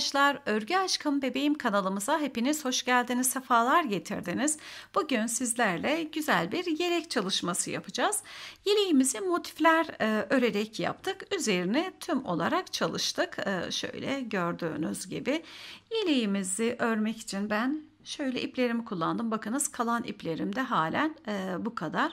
arkadaşlar. Örgü Aşkım Bebeğim kanalımıza hepiniz hoş geldiniz, sefalar getirdiniz. Bugün sizlerle güzel bir yelek çalışması yapacağız. Yeleğimizi motifler e, örerek yaptık. Üzerine tüm olarak çalıştık. E, şöyle gördüğünüz gibi. Yeleğimizi örmek için ben şöyle iplerimi kullandım. Bakınız kalan iplerim de halen e, bu kadar. Bu kadar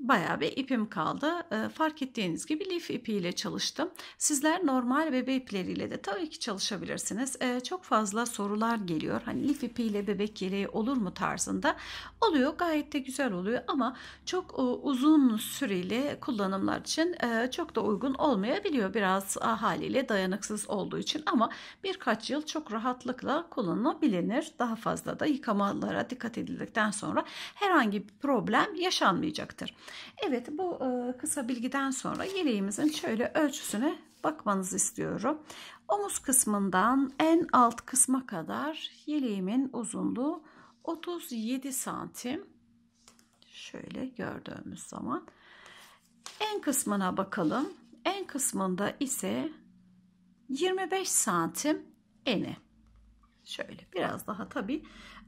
bayağı bir ipim kaldı. Ee, fark ettiğiniz gibi lif ipiyle çalıştım. Sizler normal bebe ipleriyle de tabii ki çalışabilirsiniz. Ee, çok fazla sorular geliyor. Hani lif ipiyle bebek yeleği olur mu tarzında. Oluyor gayet de güzel oluyor ama çok e, uzun süreli kullanımlar için e, çok da uygun olmayabiliyor. Biraz a, e, haliyle dayanıksız olduğu için ama birkaç yıl çok rahatlıkla kullanılabilir. Daha fazla da yıkamalara dikkat edildikten sonra herhangi bir problem yaşanmayacaktır. Evet bu ıı, kısa bilgiden sonra yeleğimizin şöyle ölçüsüne bakmanızı istiyorum. Omuz kısmından en alt kısma kadar yeleğimin uzunluğu 37 santim. Şöyle gördüğümüz zaman. En kısmına bakalım. En kısmında ise 25 santim eni. Şöyle biraz daha tabi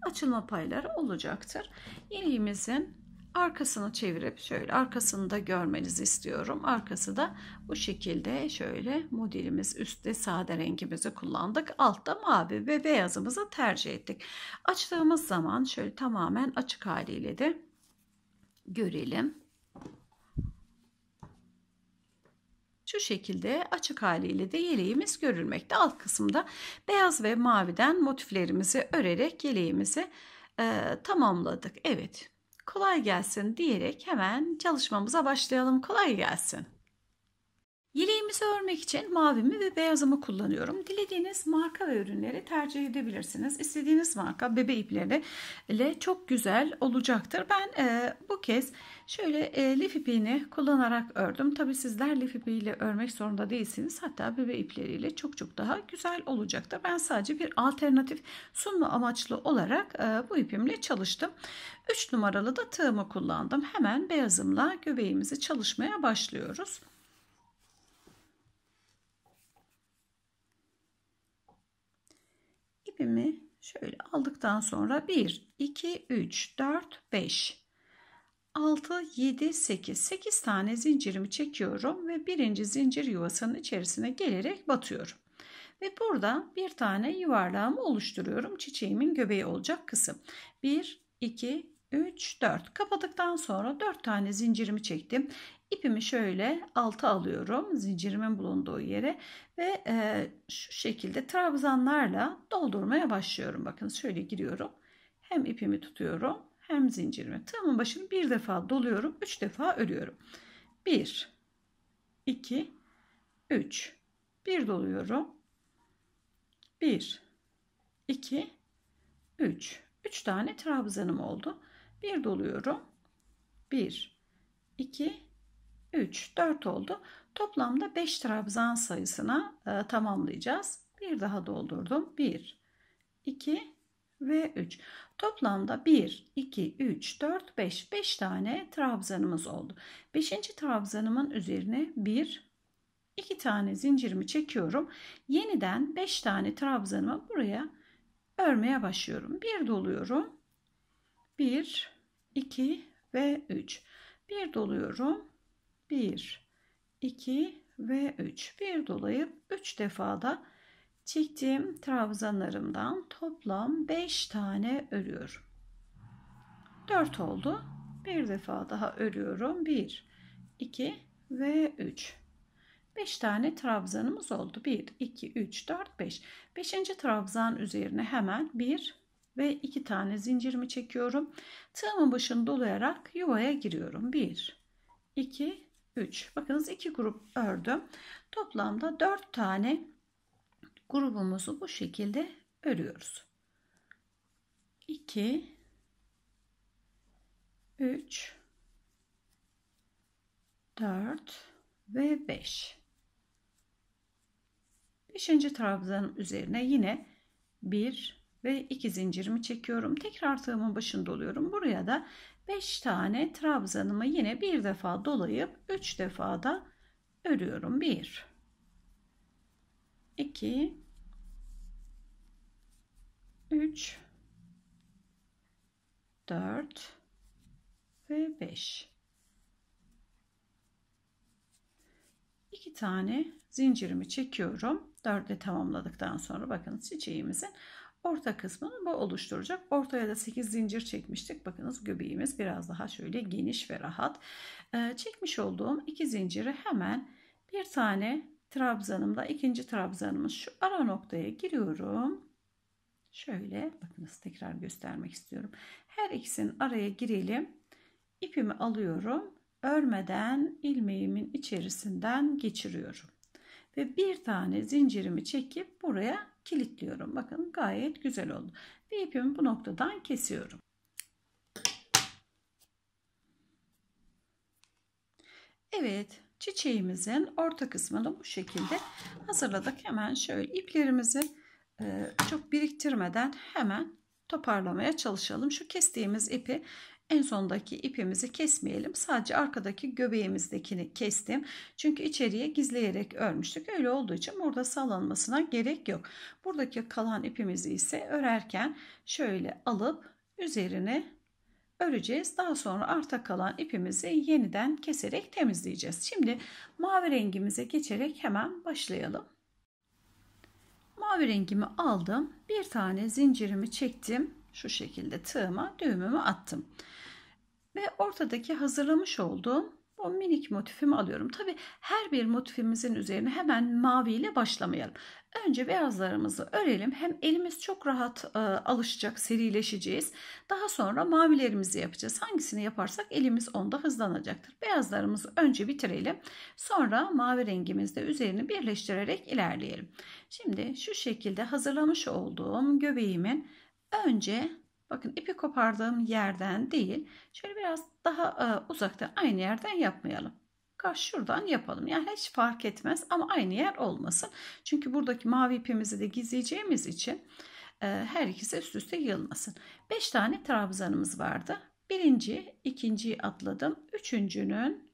açılma payları olacaktır. Yeleğimizin arkasını çevirip şöyle arkasını da görmenizi istiyorum. Arkası da bu şekilde şöyle modelimiz üstte sade rengimizi kullandık. Altta mavi ve beyazımızı tercih ettik. Açtığımız zaman şöyle tamamen açık haliyle de görelim. Şu şekilde açık haliyle de yeleğimiz görülmekte. Alt kısımda beyaz ve maviden motiflerimizi örerek yeleğimizi e, tamamladık. Evet kolay gelsin diyerek hemen çalışmamıza başlayalım. Kolay gelsin. Yeleğimizi örmek için mavimi ve beyazımı kullanıyorum. Dilediğiniz marka ve ürünleri tercih edebilirsiniz. İstediğiniz marka bebe ipleriyle çok güzel olacaktır. Ben e, bu kez Şöyle e, lif ipini kullanarak ördüm. Tabi sizler lif ipiyle örmek zorunda değilsiniz. Hatta bebe ipleriyle çok çok daha güzel olacaktır. Ben sadece bir alternatif sunma amaçlı olarak e, bu ipimle çalıştım. 3 numaralı da tığımı kullandım. Hemen beyazımla göbeğimizi çalışmaya başlıyoruz. İpimi şöyle aldıktan sonra 1, 2, 3, 4, 5 6, 7, 8. 8 tane zincirimi çekiyorum ve birinci zincir yuvasının içerisine gelerek batıyorum. Ve burada bir tane yuvarlağımı oluşturuyorum. Çiçeğimin göbeği olacak kısım. 1, 2, 3, 4. Kapadıktan sonra 4 tane zincirimi çektim. İpimi şöyle alta alıyorum zincirimin bulunduğu yere ve e, şu şekilde trabzanlarla doldurmaya başlıyorum. Bakın şöyle giriyorum. Hem ipimi tutuyorum hem zincirime tığımın başını bir defa doluyorum. Üç defa örüyorum. Bir, iki, üç. Bir doluyorum. Bir, iki, üç. Üç tane trabzanım oldu. Bir doluyorum. Bir, iki, üç, dört oldu. Toplamda beş trabzan sayısına e, tamamlayacağız. Bir daha doldurdum. Bir, iki ve 3. Toplamda 1, 2, 3, 4, 5, 5 tane trabzanımız oldu. 5. trabzanımın üzerine 1, 2 tane zincirimi çekiyorum. Yeniden 5 tane trabzanımı buraya örmeye başlıyorum. 1 doluyorum. 1, 2 ve 3. 1 doluyorum. 1, 2 ve 3. 1 dolayıp 3 defada çektiğim trabzanlarımdan toplam 5 tane örüyorum. 4 oldu. Bir defa daha örüyorum. 1, 2 ve 3. 5 tane trabzanımız oldu. 1, 2, 3, 4, 5. 5. trabzan üzerine hemen 1 ve 2 tane zincirimi çekiyorum. Tığımın başını dolayarak yuvaya giriyorum. 1, 2, 3. Bakınız 2 grup ördüm. Toplamda 4 tane grubumuzu bu şekilde örüyoruz. 2 3 4 ve 5. 5. trabzanın üzerine yine 1 ve 2 zincirimi çekiyorum. Tekrar tığımın başında doluyorum. Buraya da 5 tane trabzanımı yine bir defa dolayıp 3 defa da örüyorum. 1 2 3 4 ve 5 2 tane zincirimi çekiyorum 4 ile tamamladıktan sonra bakın çiçeğimizin orta kısmını bu oluşturacak. Ortaya da 8 zincir çekmiştik. Bakınız göbeğimiz biraz daha şöyle geniş ve rahat. Ee, çekmiş olduğum iki zinciri hemen bir tane trabzanımda ikinci trabzanımız şu ara noktaya giriyorum. Şöyle bakınız tekrar göstermek istiyorum. Her ikisinin araya girelim. İpimi alıyorum. Örmeden ilmeğimin içerisinden geçiriyorum. Ve bir tane zincirimi çekip buraya kilitliyorum. Bakın gayet güzel oldu. Ve ipimi bu noktadan kesiyorum. Evet çiçeğimizin orta kısmını bu şekilde hazırladık. Hemen şöyle iplerimizi e, çok biriktirmeden hemen toparlamaya çalışalım. Şu kestiğimiz ipi en sondaki ipimizi kesmeyelim. Sadece arkadaki göbeğimizdekini kestim. Çünkü içeriye gizleyerek örmüştük. Öyle olduğu için burada sallanmasına gerek yok. Buradaki kalan ipimizi ise örerken şöyle alıp üzerine öreceğiz. Daha sonra arta kalan ipimizi yeniden keserek temizleyeceğiz. Şimdi mavi rengimize geçerek hemen başlayalım mavi rengimi aldım. Bir tane zincirimi çektim. Şu şekilde tığıma düğümümü attım. Ve ortadaki hazırlamış olduğum o minik motifimi alıyorum. Tabi her bir motifimizin üzerine hemen mavi ile başlamayalım. Önce beyazlarımızı örelim. Hem elimiz çok rahat e, alışacak, serileşeceğiz. Daha sonra mavilerimizi yapacağız. Hangisini yaparsak elimiz onda hızlanacaktır. Beyazlarımızı önce bitirelim. Sonra mavi rengimizde üzerini birleştirerek ilerleyelim. Şimdi şu şekilde hazırlamış olduğum göbeğimin önce bakın ipi kopardığım yerden değil şöyle biraz daha e, uzakta aynı yerden yapmayalım. Kaş şuradan yapalım. Yani hiç fark etmez ama aynı yer olmasın. Çünkü buradaki mavi ipimizi de gizleyeceğimiz için e, her ikisi üst üste yığılmasın. 5 tane trabzanımız vardı. Birinci, ikinciyi atladım. Üçüncünün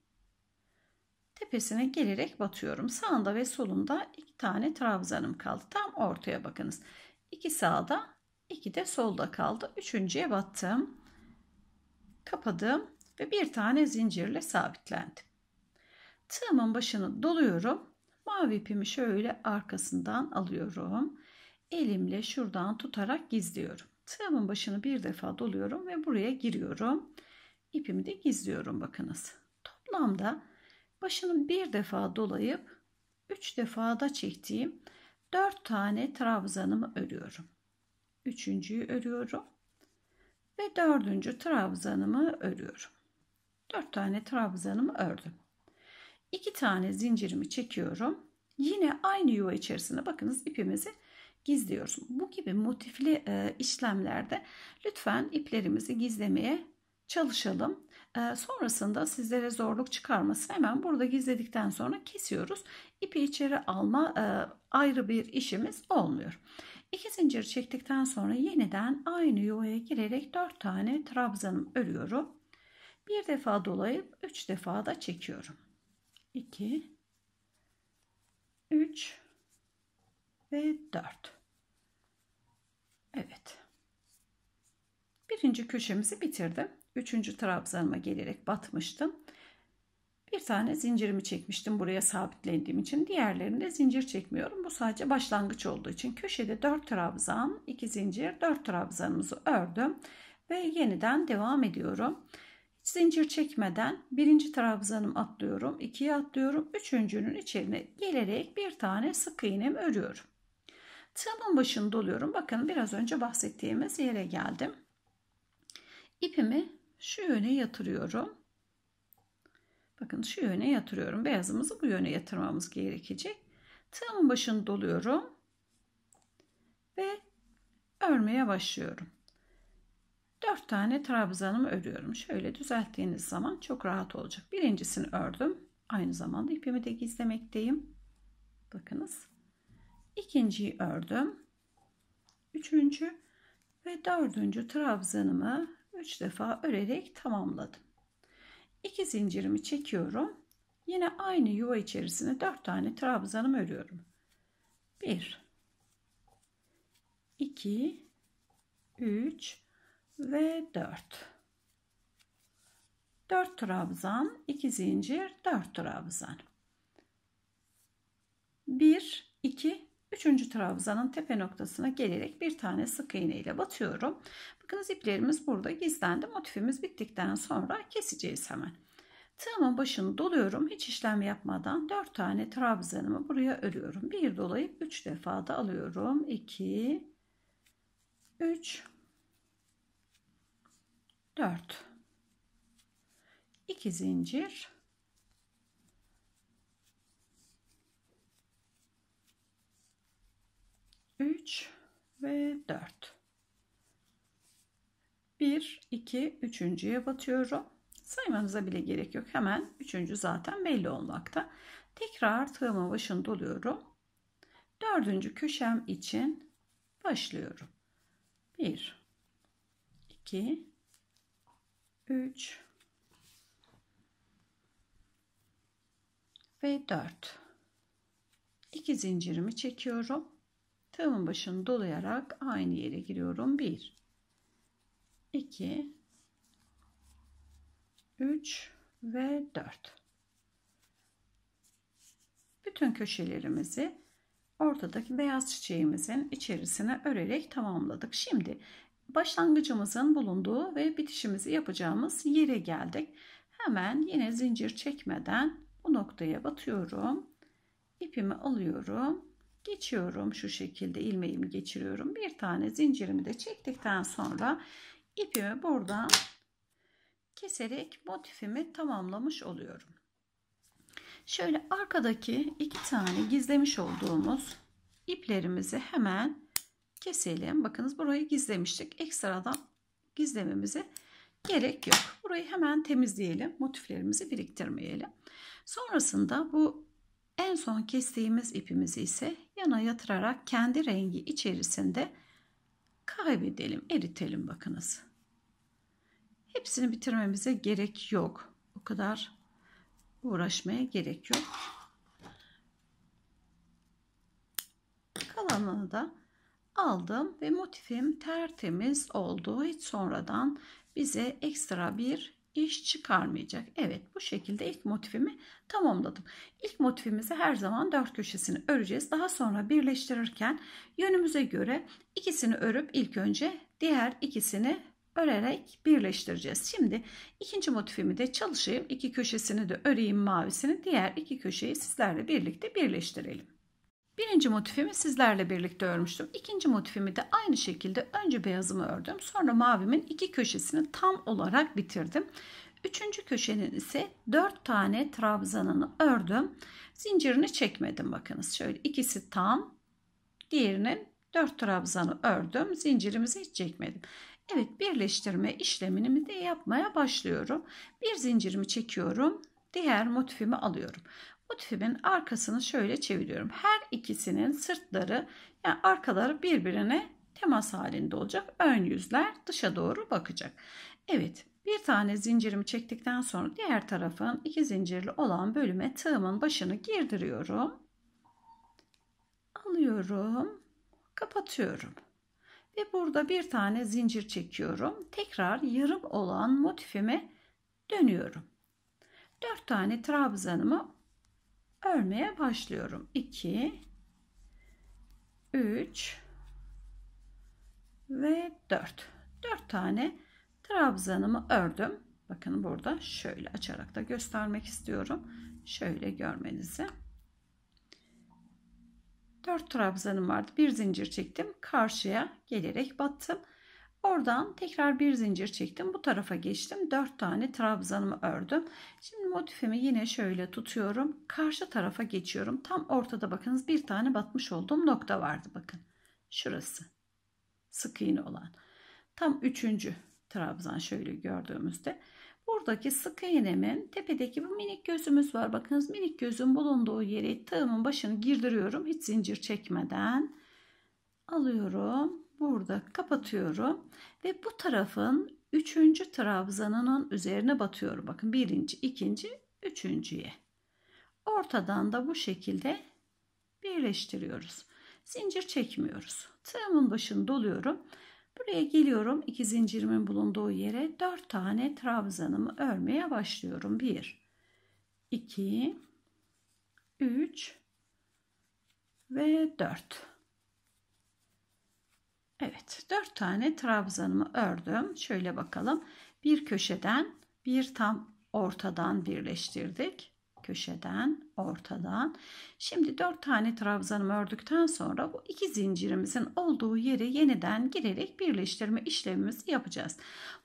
tepesine gelerek batıyorum. Sağında ve solunda iki tane trabzanım kaldı. Tam ortaya bakınız. İki sağda, iki de solda kaldı. Üçüncüye battım. Kapadım ve bir tane zincirle sabitlendim. Tığımın başını doluyorum. Mavi ipimi şöyle arkasından alıyorum. Elimle şuradan tutarak gizliyorum. Tığımın başını bir defa doluyorum ve buraya giriyorum. İpimi de gizliyorum bakınız. Toplamda başını bir defa dolayıp 3 defada çektiğim 4 tane trabzanımı örüyorum. Üçüncüyü örüyorum ve dördüncü trabzanımı örüyorum. 4 tane trabzanımı ördüm. 2 tane zincirimi çekiyorum. Yine aynı yuva içerisine bakınız ipimizi gizliyoruz. Bu gibi motifli e, işlemlerde lütfen iplerimizi gizlemeye çalışalım. E, sonrasında sizlere zorluk çıkarmasın. Hemen burada gizledikten sonra kesiyoruz. İpi içeri alma e, ayrı bir işimiz olmuyor. İki zincir çektikten sonra yeniden aynı yuvaya girerek 4 tane trabzanım örüyorum. Bir defa dolayıp 3 defa da çekiyorum. 2 3 ve 4 Evet birinci köşemizi bitirdim üçüncü trabzanıma gelerek batmıştım bir tane zincirimi çekmiştim buraya sabitlendiğim için diğerlerinde zincir çekmiyorum bu sadece başlangıç olduğu için köşede 4 trabzan 2 zincir 4 trabzanımızı ördüm ve yeniden devam ediyorum Zincir çekmeden birinci trabzanım atlıyorum. ikiye atlıyorum. Üçüncünün içerine gelerek bir tane sık iğnem örüyorum. Tığımın başını doluyorum. Bakın biraz önce bahsettiğimiz yere geldim. İpimi şu yöne yatırıyorum. Bakın şu yöne yatırıyorum. Beyazımızı bu yöne yatırmamız gerekecek. Tığımın başını doluyorum. Ve örmeye başlıyorum. 4 tane trabzanımı örüyorum. Şöyle düzelttiğiniz zaman çok rahat olacak. Birincisini ördüm. Aynı zamanda ipimi de gizlemekteyim. Bakınız. İkinciyi ördüm. Üçüncü ve dördüncü trabzanımı 3 defa örerek tamamladım. İki zincirimi çekiyorum. Yine aynı yuva içerisine 4 tane trabzanımı örüyorum. 1 2 3 ve 4. 4 trabzan, 2 zincir, 4 trabzan. 1, 2, 3. trabzanın tepe noktasına gelerek bir tane sık iğne ile batıyorum. Bakınız iplerimiz burada gizlendi. Motifimiz bittikten sonra keseceğiz hemen. Tığımın başını doluyorum. Hiç işlem yapmadan 4 tane trabzanımı buraya örüyorum. Bir dolayıp 3 defa da alıyorum. 2 3 4 2 zincir üç ve dört bir iki üçüncüye batıyorum saymanıza bile gerek yok hemen üçüncü zaten belli olmakta tekrar tığımın başını doluyorum dördüncü köşem için başlıyorum bir iki 3 ve 4 2 zincirimi çekiyorum tığımın başını dolayarak aynı yere giriyorum 1 2 3 ve 4 bütün köşelerimizi ortadaki beyaz çiçeğimizin içerisine örerek tamamladık. Şimdi başlangıcımızın bulunduğu ve bitişimizi yapacağımız yere geldik. Hemen yine zincir çekmeden bu noktaya batıyorum. İpimi alıyorum. Geçiyorum şu şekilde ilmeğimi geçiriyorum. Bir tane zincirimi de çektikten sonra ipimi buradan keserek motifimi tamamlamış oluyorum. Şöyle arkadaki iki tane gizlemiş olduğumuz iplerimizi hemen keselim. Bakınız burayı gizlemiştik. Ekstradan gizlememize gerek yok. Burayı hemen temizleyelim. Motiflerimizi biriktirmeyelim. Sonrasında bu en son kestiğimiz ipimizi ise yana yatırarak kendi rengi içerisinde kaybedelim, eritelim bakınız. Hepsini bitirmemize gerek yok. O kadar uğraşmaya gerek yok. Kalanını da aldım ve motifim tertemiz oldu. Hiç sonradan bize ekstra bir iş çıkarmayacak. Evet bu şekilde ilk motifimi tamamladım. İlk motifimizi her zaman dört köşesini öreceğiz. Daha sonra birleştirirken yönümüze göre ikisini örüp ilk önce diğer ikisini örerek birleştireceğiz. Şimdi ikinci motifimi de çalışayım. İki köşesini de öreyim mavisini. Diğer iki köşeyi sizlerle birlikte birleştirelim. Birinci motifimi sizlerle birlikte örmüştüm. İkinci motifimi de aynı şekilde önce beyazımı ördüm. Sonra mavimin iki köşesini tam olarak bitirdim. Üçüncü köşenin ise dört tane trabzanını ördüm. Zincirini çekmedim bakınız. Şöyle ikisi tam. Diğerinin dört trabzanı ördüm. Zincirimizi hiç çekmedim. Evet birleştirme işlemini de yapmaya başlıyorum. Bir zincirimi çekiyorum. Diğer motifimi alıyorum. Motifimin arkasını şöyle çeviriyorum. Her ikisinin sırtları yani arkaları birbirine temas halinde olacak. Ön yüzler dışa doğru bakacak. Evet bir tane zincirimi çektikten sonra diğer tarafın iki zincirli olan bölüme tığımın başını girdiriyorum. Alıyorum. Kapatıyorum. Ve burada bir tane zincir çekiyorum. Tekrar yarım olan motifime dönüyorum. 4 tane trabzanımı örmeye başlıyorum. 2 3 ve 4. 4 tane trabzanımı ördüm. Bakın burada şöyle açarak da göstermek istiyorum. Şöyle görmenizi. 4 trabzanım vardı. Bir zincir çektim. Karşıya gelerek battım. Oradan tekrar bir zincir çektim. Bu tarafa geçtim. 4 tane trabzanımı ördüm. Şimdi motifimi yine şöyle tutuyorum. Karşı tarafa geçiyorum. Tam ortada bakınız bir tane batmış olduğum nokta vardı bakın. Şurası. Sık iğne olan. Tam üçüncü trabzan şöyle gördüğümüzde. Buradaki sık iğnemin tepedeki bu minik gözümüz var. Bakınız minik gözün bulunduğu yere tığımın başını girdiriyorum. Hiç zincir çekmeden alıyorum burada kapatıyorum ve bu tarafın üçüncü trabzanının üzerine batıyorum. Bakın birinci, ikinci, üçüncüye. Ortadan da bu şekilde birleştiriyoruz. Zincir çekmiyoruz. Tığımın başını doluyorum. Buraya geliyorum. İki zincirimin bulunduğu yere dört tane trabzanımı örmeye başlıyorum. Bir, iki, üç ve dört. Evet dört tane trabzanımı ördüm. Şöyle bakalım. Bir köşeden bir tam ortadan birleştirdik. Köşeden ortadan. Şimdi dört tane trabzanımı ördükten sonra bu iki zincirimizin olduğu yere yeniden girerek birleştirme işlemimizi yapacağız.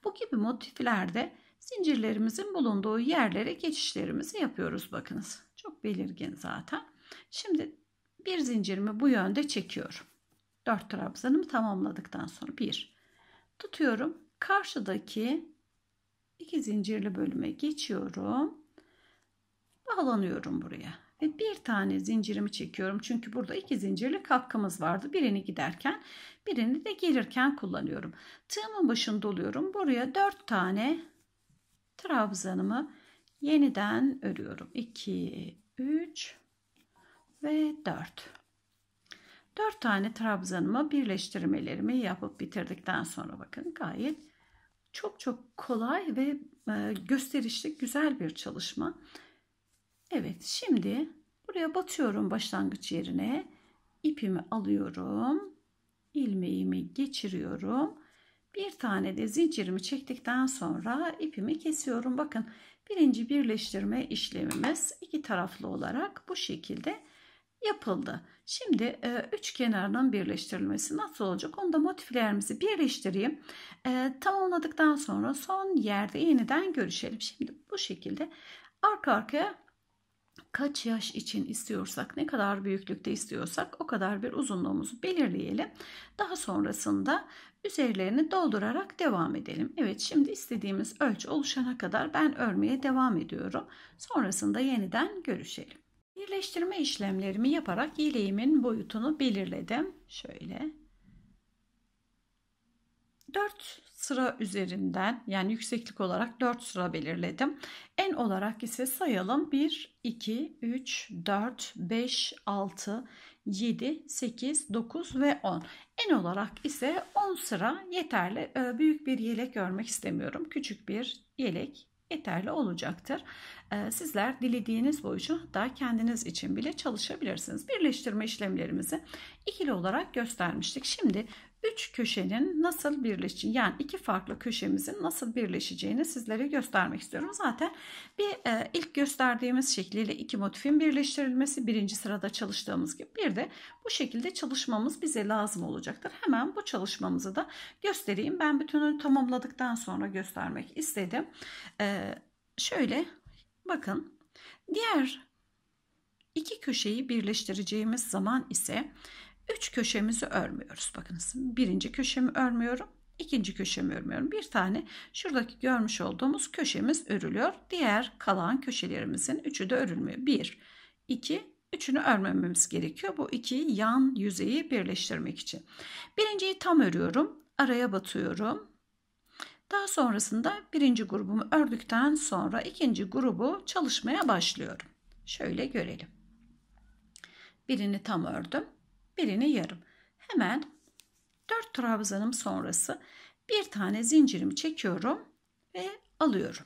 Bu gibi motiflerde zincirlerimizin bulunduğu yerlere geçişlerimizi yapıyoruz. Bakınız çok belirgin zaten. Şimdi bir zincirimi bu yönde çekiyorum. 4 trabzanımı tamamladıktan sonra 1 tutuyorum. Karşıdaki iki zincirli bölüme geçiyorum. Bağlanıyorum buraya. Ve bir tane zincirimi çekiyorum. Çünkü burada iki zincirli katkımız vardı. Birini giderken birini de gelirken kullanıyorum. Tığımın başını doluyorum. Buraya 4 tane trabzanımı yeniden örüyorum. 2, 3 ve 4. 4 tane trabzanımı birleştirmelerimi yapıp bitirdikten sonra bakın gayet çok çok kolay ve e, gösterişli güzel bir çalışma. Evet şimdi buraya batıyorum başlangıç yerine. ipimi alıyorum. ilmeğimi geçiriyorum. Bir tane de zincirimi çektikten sonra ipimi kesiyorum. Bakın birinci birleştirme işlemimiz iki taraflı olarak bu şekilde yapıldı. Şimdi e, üç kenarının birleştirilmesi nasıl olacak? Onda motiflerimizi birleştireyim. E, tamamladıktan sonra son yerde yeniden görüşelim. Şimdi bu şekilde arka arkaya kaç yaş için istiyorsak, ne kadar büyüklükte istiyorsak o kadar bir uzunluğumuzu belirleyelim. Daha sonrasında üzerlerini doldurarak devam edelim. Evet şimdi istediğimiz ölçü oluşana kadar ben örmeye devam ediyorum. Sonrasında yeniden görüşelim. Birleştirme işlemlerimi yaparak yeleğimin boyutunu belirledim. Şöyle 4 sıra üzerinden yani yükseklik olarak 4 sıra belirledim. En olarak ise sayalım 1, 2, 3, 4, 5, 6, 7, 8, 9 ve 10. En olarak ise 10 sıra yeterli. Ee, büyük bir yelek örmek istemiyorum. Küçük bir yelek yeterli olacaktır. Ee, sizler dilediğiniz boyunca da kendiniz için bile çalışabilirsiniz. Birleştirme işlemlerimizi ikili olarak göstermiştik. Şimdi üç köşenin nasıl birleşeceği yani iki farklı köşemizin nasıl birleşeceğini sizlere göstermek istiyorum. Zaten bir e, ilk gösterdiğimiz şekliyle iki motifin birleştirilmesi birinci sırada çalıştığımız gibi bir de bu şekilde çalışmamız bize lazım olacaktır. Hemen bu çalışmamızı da göstereyim. Ben bütününü tamamladıktan sonra göstermek istedim. E, şöyle bakın diğer iki köşeyi birleştireceğimiz zaman ise 3 köşemizi örmüyoruz. Bakınız birinci köşemi örmüyorum. ikinci köşemi örmüyorum. Bir tane şuradaki görmüş olduğumuz köşemiz örülüyor. Diğer kalan köşelerimizin üçü de örülmüyor. 1, 2, Üçünü örmememiz gerekiyor. Bu iki yan yüzeyi birleştirmek için. Birinciyi tam örüyorum. Araya batıyorum. Daha sonrasında birinci grubumu ördükten sonra ikinci grubu çalışmaya başlıyorum. Şöyle görelim. Birini tam ördüm birini yarım. Hemen 4 trabzanım sonrası bir tane zincirimi çekiyorum ve alıyorum.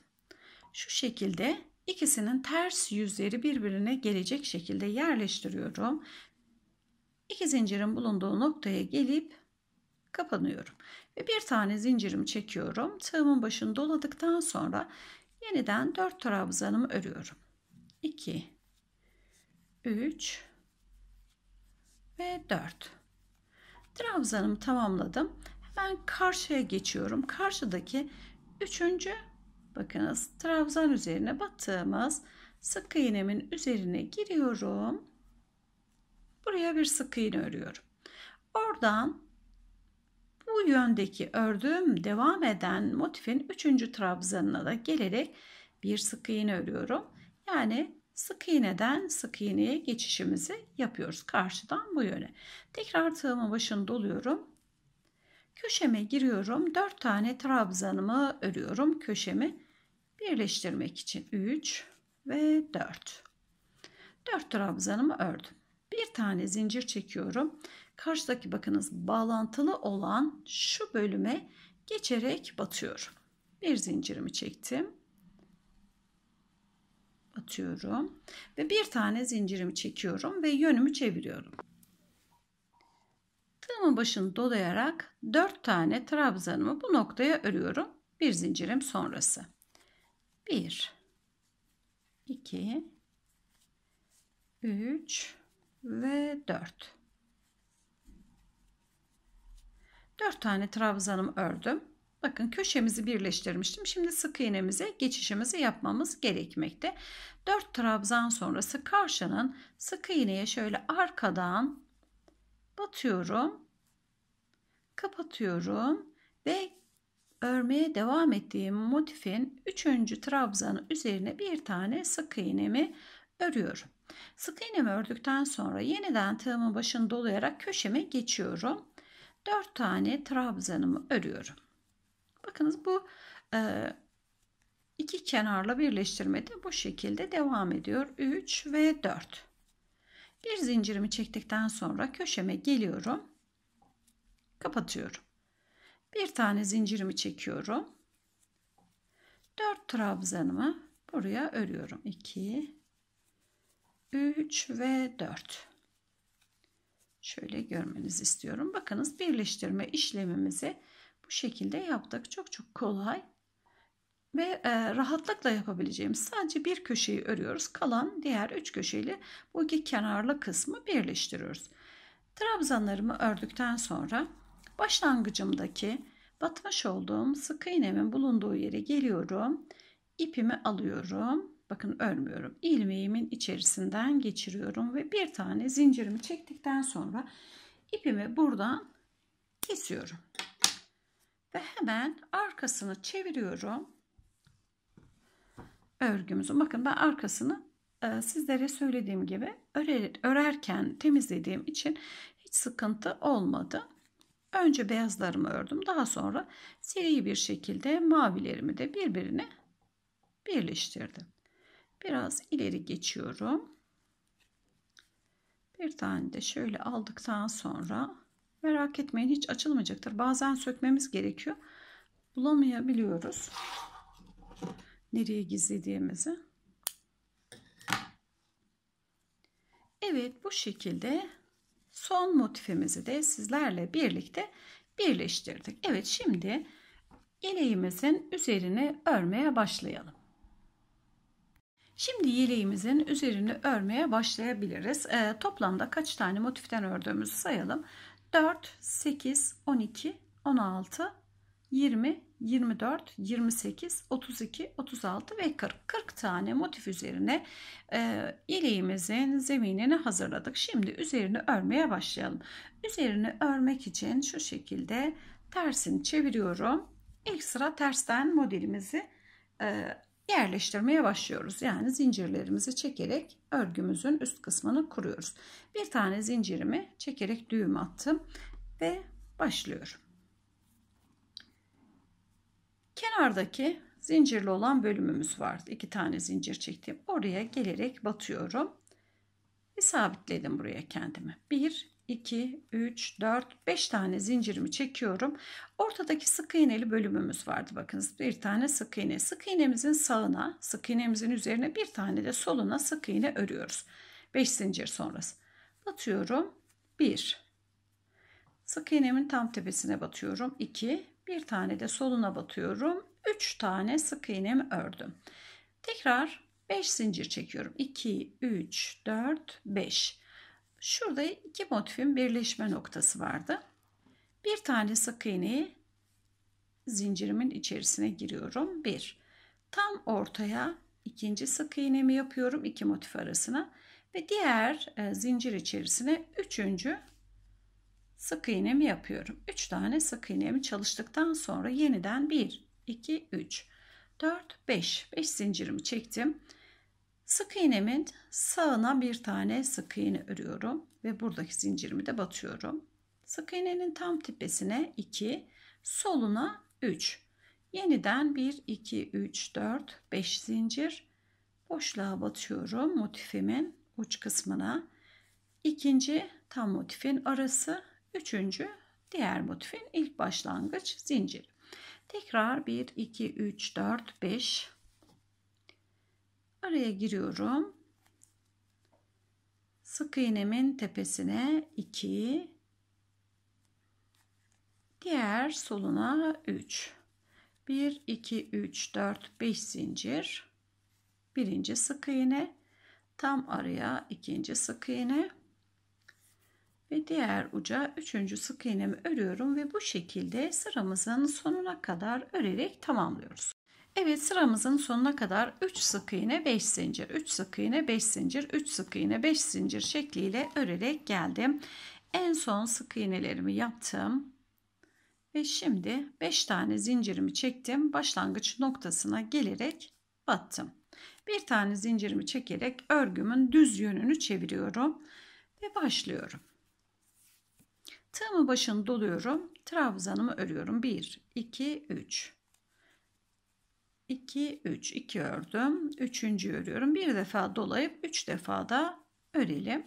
Şu şekilde ikisinin ters yüzleri birbirine gelecek şekilde yerleştiriyorum. İki zincirin bulunduğu noktaya gelip kapanıyorum. Ve bir tane zincirimi çekiyorum. Tığımın başını doladıktan sonra yeniden 4 trabzanımı örüyorum. 2 3 ve 4. Trabzanımı tamamladım. Hemen karşıya geçiyorum. Karşıdaki üçüncü bakınız trabzan üzerine battığımız sık iğnemin üzerine giriyorum. Buraya bir sık iğne örüyorum. Oradan bu yöndeki ördüğüm devam eden motifin üçüncü trabzanına da gelerek bir sık iğne örüyorum. Yani sık iğneden sık iğneye geçişimizi yapıyoruz. Karşıdan bu yöne. Tekrar tığımın başını doluyorum. Köşeme giriyorum. 4 tane trabzanımı örüyorum. Köşemi birleştirmek için 3 ve 4. 4 trabzanımı ördüm. Bir tane zincir çekiyorum. Karşıdaki bakınız bağlantılı olan şu bölüme geçerek batıyorum. Bir zincirimi çektim atıyorum ve bir tane zincirimi çekiyorum ve yönümü çeviriyorum. Tığımın başını dolayarak 4 tane trabzanımı bu noktaya örüyorum. Bir zincirim sonrası. 1 2 3 ve 4. 4 tane trabzanımı ördüm. Bakın köşemizi birleştirmiştim. Şimdi sık iğnemize geçişimizi yapmamız gerekmekte. 4 trabzan sonrası karşının sık iğneye şöyle arkadan batıyorum. Kapatıyorum ve örmeye devam ettiğim motifin 3. trabzanı üzerine bir tane sık iğnemi örüyorum. Sık iğnemi ördükten sonra yeniden tığımın başını dolayarak köşeme geçiyorum. 4 tane trabzanımı örüyorum. Bakınız bu e, iki kenarla birleştirmede bu şekilde devam ediyor. 3 ve 4. Bir zincirimi çektikten sonra köşeme geliyorum. Kapatıyorum. Bir tane zincirimi çekiyorum. 4 trabzanımı buraya örüyorum. 2 3 ve 4. Şöyle görmenizi istiyorum. Bakınız birleştirme işlemimizi bu şekilde yaptık. Çok çok kolay ve e, rahatlıkla yapabileceğimiz sadece bir köşeyi örüyoruz. Kalan diğer üç köşeyle bu iki kenarlı kısmı birleştiriyoruz. Trabzanlarımı ördükten sonra başlangıcımdaki batmış olduğum sık iğnemin bulunduğu yere geliyorum. İpimi alıyorum. Bakın örmüyorum. İlmeğimin içerisinden geçiriyorum ve bir tane zincirimi çektikten sonra ipimi buradan kesiyorum ve hemen arkasını çeviriyorum. örgümüzü. bakın ben arkasını e, sizlere söylediğim gibi örer, örerken temizlediğim için hiç sıkıntı olmadı. Önce beyazlarımı ördüm. Daha sonra seri bir şekilde mavilerimi de birbirine birleştirdim. Biraz ileri geçiyorum. Bir tane de şöyle aldıktan sonra Merak etmeyin hiç açılmayacaktır. Bazen sökmemiz gerekiyor. Bulamayabiliyoruz. Nereye gizlediğimizi. Evet bu şekilde son motifimizi de sizlerle birlikte birleştirdik. Evet şimdi yeleğimizin üzerine örmeye başlayalım. Şimdi yeleğimizin üzerine örmeye başlayabiliriz. E, toplamda kaç tane motiften ördüğümüzü sayalım. 4, 8, 12, 16, 20, 24, 28, 32, 36 ve 40. 40 tane motif üzerine e, ileğimizin zeminini hazırladık. Şimdi üzerine örmeye başlayalım. Üzerini örmek için şu şekilde tersini çeviriyorum. İlk sıra tersten modelimizi e, yerleştirmeye başlıyoruz. Yani zincirlerimizi çekerek örgümüzün üst kısmını kuruyoruz. Bir tane zincirimi çekerek düğüm attım ve başlıyorum. Kenardaki zincirli olan bölümümüz var. İki tane zincir çektim. Oraya gelerek batıyorum. Bir sabitledim buraya kendimi. Bir, 2, 3, 4, 5 tane zincirimi çekiyorum. Ortadaki sık iğneli bölümümüz vardı bakınız. Bir tane sık iğne. Sık iğnemizin sağına, sık iğnemizin üzerine bir tane de soluna sık iğne örüyoruz. 5 zincir sonrası. Batıyorum. 1. Sık iğnemin tam tepesine batıyorum. 2. Bir tane de soluna batıyorum. 3 tane sık iğnemi ördüm. Tekrar 5 zincir çekiyorum. 2, 3, 4, 5. Şurada iki motifin birleşme noktası vardı. Bir tane sık iğneyi zincirimin içerisine giriyorum. Bir. Tam ortaya ikinci sık iğnemi yapıyorum iki motif arasına ve diğer e, zincir içerisine üçüncü sık iğnemi yapıyorum. Üç tane sık iğnemi çalıştıktan sonra yeniden bir, iki, üç, dört, beş. Beş zincirimi çektim. Sık iğnemin sağına bir tane sık iğne örüyorum ve buradaki zincirimi de batıyorum. Sık iğnenin tam tepesine 2, soluna 3. Yeniden 1, 2, 3, 4, 5 zincir boşluğa batıyorum motifimin uç kısmına. İkinci tam motifin arası, üçüncü diğer motifin ilk başlangıç zincir. Tekrar 1, 2, 3, 4, 5, Araya giriyorum. Sık iğnemin tepesine 2 diğer soluna 3 1 2 3 4 5 zincir birinci sık iğne tam araya ikinci sık iğne ve diğer uca üçüncü sık iğnemi örüyorum ve bu şekilde sıramızın sonuna kadar örerek tamamlıyoruz. Evet sıramızın sonuna kadar 3 sık iğne 5 zincir 3 sık iğne 5 zincir 3 sık iğne 5 zincir şekliyle örerek geldim. En son sık iğnelerimi yaptım. Ve şimdi 5 tane zincirimi çektim. Başlangıç noktasına gelerek battım. Bir tane zincirimi çekerek örgümün düz yönünü çeviriyorum ve başlıyorum. Tığımı başını doluyorum. Trabzanımı örüyorum. 1, 2, 3. 2 3 2 ördüm. 3. örüyorum. Bir defa dolayıp 3 defa da örelim.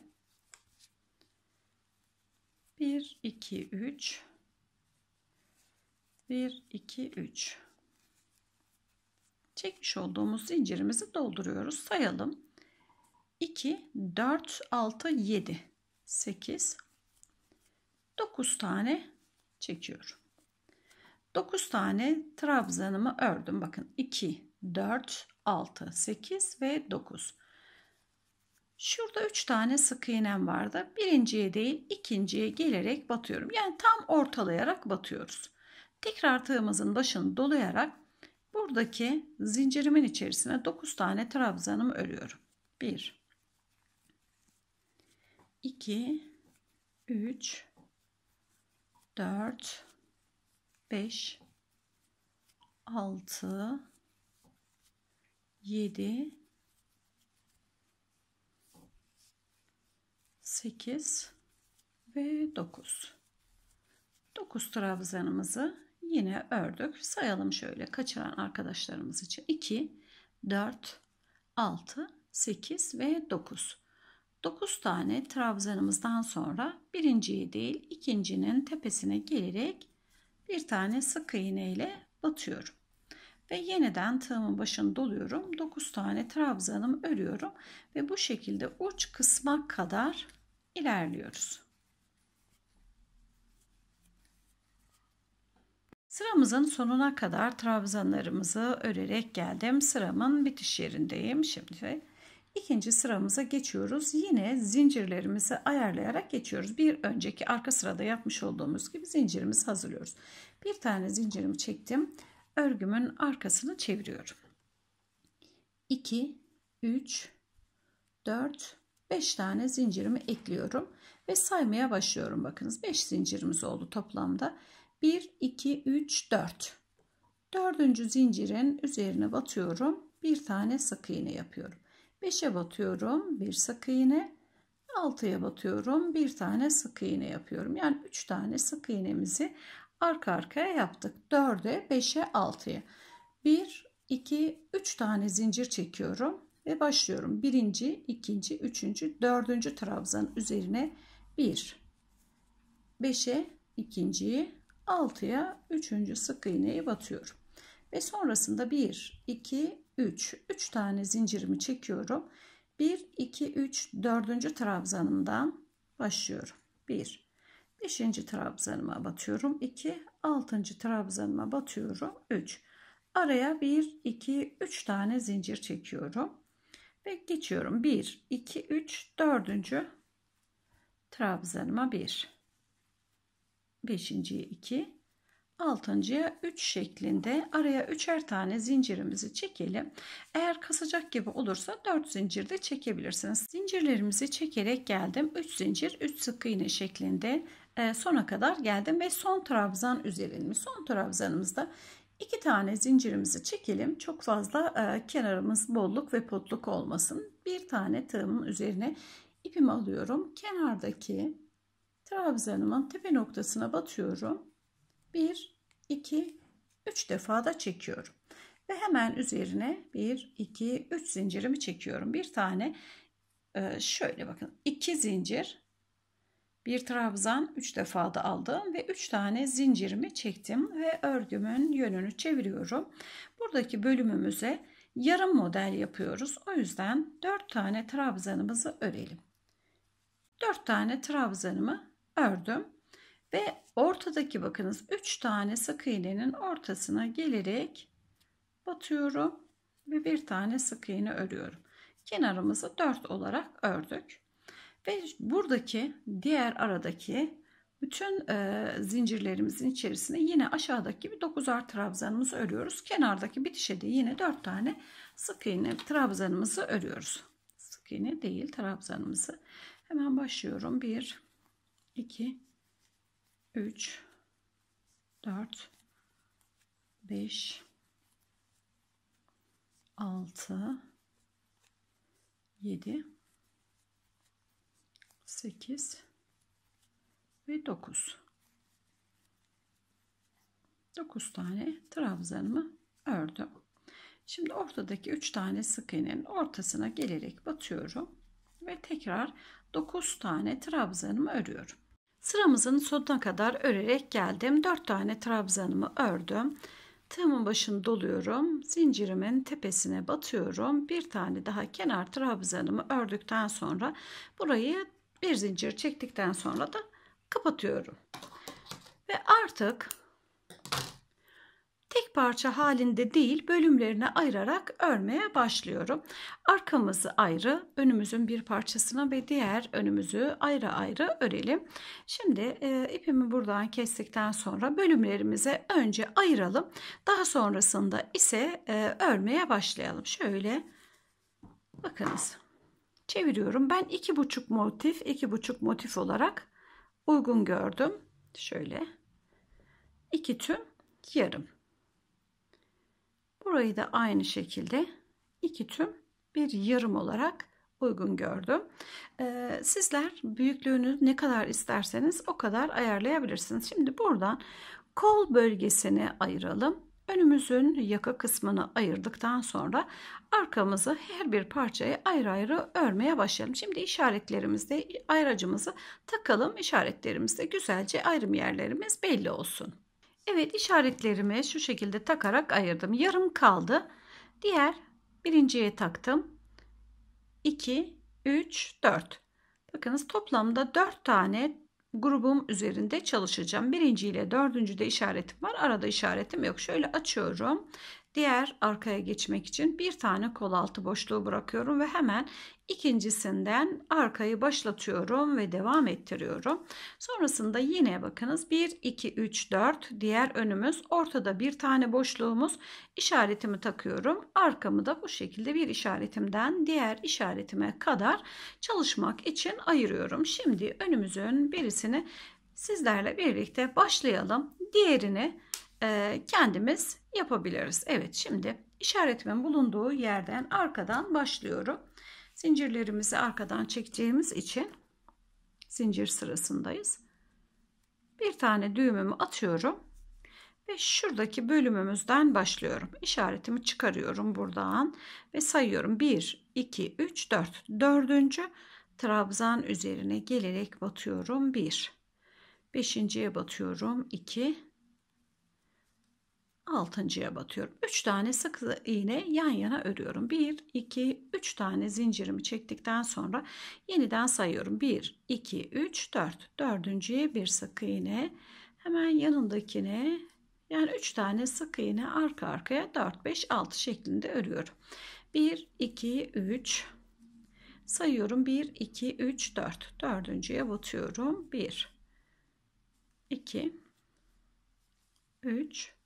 1 2 3 1 2 3 Çekmiş olduğumuz zincirimizi dolduruyoruz. Sayalım. 2 4 6 7 8 9 tane çekiyorum. 9 tane trabzanımı ördüm. Bakın 2, 4, 6, 8 ve 9. Şurada 3 tane sık iğnem vardı. Birinciye değil ikinciye gelerek batıyorum. Yani tam ortalayarak batıyoruz. Tekrar tığımızın başını dolayarak buradaki zincirimin içerisine 9 tane trabzanımı örüyorum. 1 2 3 4 5 6 7 8 ve 9 9 trabzanımızı yine ördük sayalım şöyle kaçıran arkadaşlarımız için 2 4 6 8 ve 9 9 tane trabzanımızdan sonra birinciyi değil ikincinin tepesine gelerek bir tane sık iğne ile batıyorum. Ve yeniden tığımın başını doluyorum. 9 tane trabzanımı örüyorum. Ve bu şekilde uç kısma kadar ilerliyoruz. Sıramızın sonuna kadar trabzanlarımızı örerek geldim. Sıramın bitiş yerindeyim. Şimdi İkinci sıramıza geçiyoruz. Yine zincirlerimizi ayarlayarak geçiyoruz. Bir önceki arka sırada yapmış olduğumuz gibi zincirimizi hazırlıyoruz. Bir tane zincirimi çektim. Örgümün arkasını çeviriyorum. 2, 3, 4, 5 tane zincirimi ekliyorum. Ve saymaya başlıyorum. Bakınız 5 zincirimiz oldu toplamda. 1, 2, 3, 4. Dördüncü zincirin üzerine batıyorum. Bir tane sık iğne yapıyorum. 5'e batıyorum bir sık iğne 6'ya batıyorum bir tane sık iğne yapıyorum yani 3 tane sık iğnemizi arka arkaya yaptık 4'e 5'e 6'ya 1 2 3 tane zincir çekiyorum ve başlıyorum birinci ikinci üçüncü dördüncü trabzan üzerine 1 5'e ikinciyi 6'ya üçüncü sık iğneyi batıyorum ve sonrasında 1 2 3. 3 tane zincirimi çekiyorum. 1, 2, 3, 4. trabzanımdan başlıyorum. 1, 5. trabzanıma batıyorum. 2, 6. trabzanıma batıyorum. 3. Araya 1, 2, 3 tane zincir çekiyorum. Ve geçiyorum. 1, 2, 3, 4. trabzanıma 1. 5. 2, altıncıya 3 şeklinde araya üçer tane zincirimizi çekelim. Eğer kasacak gibi olursa 4 zincir de çekebilirsiniz. Zincirlerimizi çekerek geldim. 3 zincir 3 sık iğne şeklinde e, sona kadar geldim ve son trabzan üzerimiz. Son trabzanımızda iki tane zincirimizi çekelim. Çok fazla e, kenarımız bolluk ve potluk olmasın. Bir tane tığımın üzerine ipimi alıyorum. Kenardaki trabzanımın tepe noktasına batıyorum 1, 2, 3 defa da çekiyorum. Ve hemen üzerine 1, 2, 3 zincirimi çekiyorum. Bir tane e, şöyle bakın 2 zincir bir trabzan 3 defa da aldım ve 3 tane zincirimi çektim ve örgümün yönünü çeviriyorum. Buradaki bölümümüze yarım model yapıyoruz. O yüzden 4 tane trabzanımızı örelim. 4 tane trabzanımı ördüm. Ve ortadaki bakınız 3 tane sık iğnenin ortasına gelerek batıyorum ve bir tane sık iğne örüyorum. Kenarımızı 4 olarak ördük. Ve buradaki diğer aradaki bütün e, zincirlerimizin içerisine yine aşağıdaki gibi 9'ar trabzanımızı örüyoruz. Kenardaki bitişe de yine 4 tane sık iğne trabzanımızı örüyoruz. Sık iğne değil trabzanımızı. Hemen başlıyorum. 1 2 3 4 5 6 7 8 ve 9 9 tane trabzanımı ördüm. Şimdi ortadaki 3 tane sık iğnenin ortasına gelerek batıyorum ve tekrar 9 tane trabzanımı örüyorum. Sıramızın sonuna kadar örerek geldim. 4 tane trabzanımı ördüm. Tığımın başını doluyorum. Zincirimin tepesine batıyorum. Bir tane daha kenar trabzanımı ördükten sonra burayı bir zincir çektikten sonra da kapatıyorum. Ve artık tek parça halinde değil bölümlerine ayırarak örmeye başlıyorum. Arkamızı ayrı, önümüzün bir parçasını ve diğer önümüzü ayrı ayrı örelim. Şimdi e, ipimi buradan kestikten sonra bölümlerimize önce ayıralım. Daha sonrasında ise e, örmeye başlayalım. Şöyle bakınız çeviriyorum. Ben iki buçuk motif, iki buçuk motif olarak uygun gördüm. Şöyle iki tüm yarım. Burayı da aynı şekilde iki tüm bir yarım olarak uygun gördüm. Ee, sizler büyüklüğünü ne kadar isterseniz o kadar ayarlayabilirsiniz. Şimdi buradan kol bölgesini ayıralım. Önümüzün yaka kısmını ayırdıktan sonra arkamızı her bir parçayı ayrı ayrı örmeye başlayalım. Şimdi işaretlerimizde ayracımızı takalım. İşaretlerimizde güzelce ayrım yerlerimiz belli olsun. Evet işaretlerimi şu şekilde takarak ayırdım. Yarım kaldı. Diğer birinciye taktım. 2, 3, 4. Bakınız toplamda 4 tane grubum üzerinde çalışacağım. Birinci ile dördüncüde işaretim var. Arada işaretim yok. Şöyle açıyorum Diğer arkaya geçmek için bir tane kol altı boşluğu bırakıyorum ve hemen ikincisinden arkayı başlatıyorum ve devam ettiriyorum. Sonrasında yine bakınız 1, 2, 3, 4 diğer önümüz ortada bir tane boşluğumuz işaretimi takıyorum. Arkamı da bu şekilde bir işaretimden diğer işaretime kadar çalışmak için ayırıyorum. Şimdi önümüzün birisini sizlerle birlikte başlayalım. Diğerini e, kendimiz yapabiliriz. Evet şimdi işaretimin bulunduğu yerden arkadan başlıyorum. Zincirlerimizi arkadan çekeceğimiz için zincir sırasındayız. Bir tane düğümümü atıyorum ve şuradaki bölümümüzden başlıyorum. İşaretimi çıkarıyorum buradan ve sayıyorum. 1, 2, 3, 4. Dördüncü trabzan üzerine gelerek batıyorum. 1. Beşinciye batıyorum. 2 altıncıya batıyorum. 3 tane sık iğne yan yana örüyorum. 1, 2, 3 tane zincirimi çektikten sonra yeniden sayıyorum. 1, 2, 3, 4. Dördüncüye bir sık iğne. Hemen yanındakine yani 3 tane sık iğne arka arkaya 4, 5, 6 şeklinde örüyorum. 1, 2, 3 sayıyorum. 1, 2, 3, 4. Dördüncüye batıyorum. 1, 2, 3,